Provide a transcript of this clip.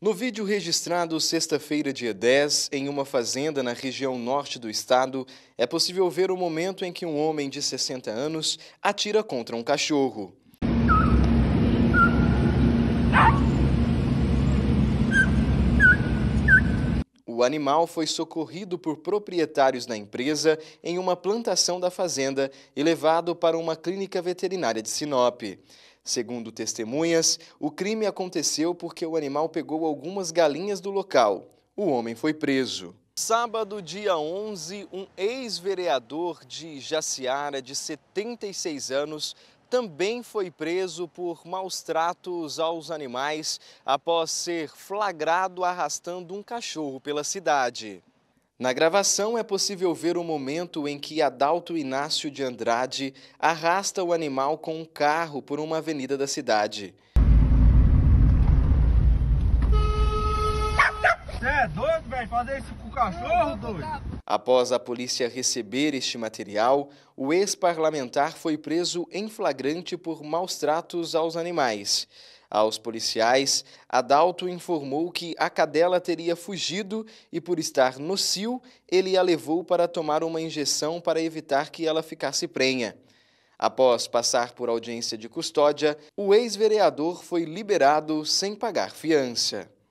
No vídeo registrado sexta-feira, dia 10, em uma fazenda na região norte do estado, é possível ver o momento em que um homem de 60 anos atira contra um cachorro. O animal foi socorrido por proprietários da empresa em uma plantação da fazenda e levado para uma clínica veterinária de Sinop. Segundo testemunhas, o crime aconteceu porque o animal pegou algumas galinhas do local. O homem foi preso. Sábado, dia 11, um ex-vereador de Jaciara, de 76 anos, também foi preso por maus tratos aos animais após ser flagrado arrastando um cachorro pela cidade. Na gravação é possível ver o momento em que Adalto Inácio de Andrade arrasta o animal com um carro por uma avenida da cidade. doido, velho? Fazer isso com o cachorro, doido? Após a polícia receber este material, o ex-parlamentar foi preso em flagrante por maus tratos aos animais. Aos policiais, Adalto informou que a cadela teria fugido e, por estar no cio, ele a levou para tomar uma injeção para evitar que ela ficasse prenha. Após passar por audiência de custódia, o ex-vereador foi liberado sem pagar fiança.